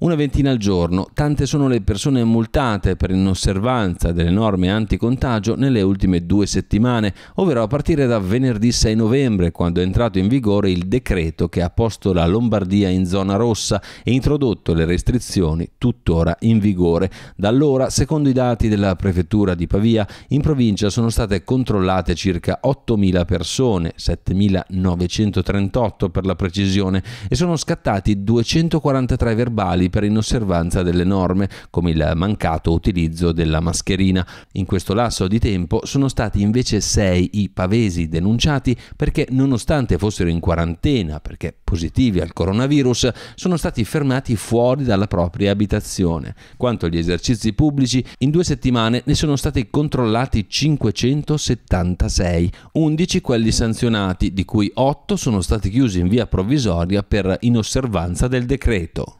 Una ventina al giorno, tante sono le persone multate per inosservanza delle norme anticontagio nelle ultime due settimane, ovvero a partire da venerdì 6 novembre, quando è entrato in vigore il decreto che ha posto la Lombardia in zona rossa e introdotto le restrizioni tuttora in vigore. Da allora, secondo i dati della prefettura di Pavia, in provincia sono state controllate circa 8.000 persone, 7.938 per la precisione, e sono scattati 243 verbali gravi per inosservanza delle norme, come il mancato utilizzo della mascherina. In questo lasso di tempo sono stati invece sei i pavesi denunciati perché nonostante fossero in quarantena perché positivi al coronavirus, sono stati fermati fuori dalla propria abitazione. Quanto agli esercizi pubblici, in due settimane ne sono stati controllati 576, 11 quelli sanzionati, di cui 8 sono stati chiusi in via provvisoria per inosservanza del decreto.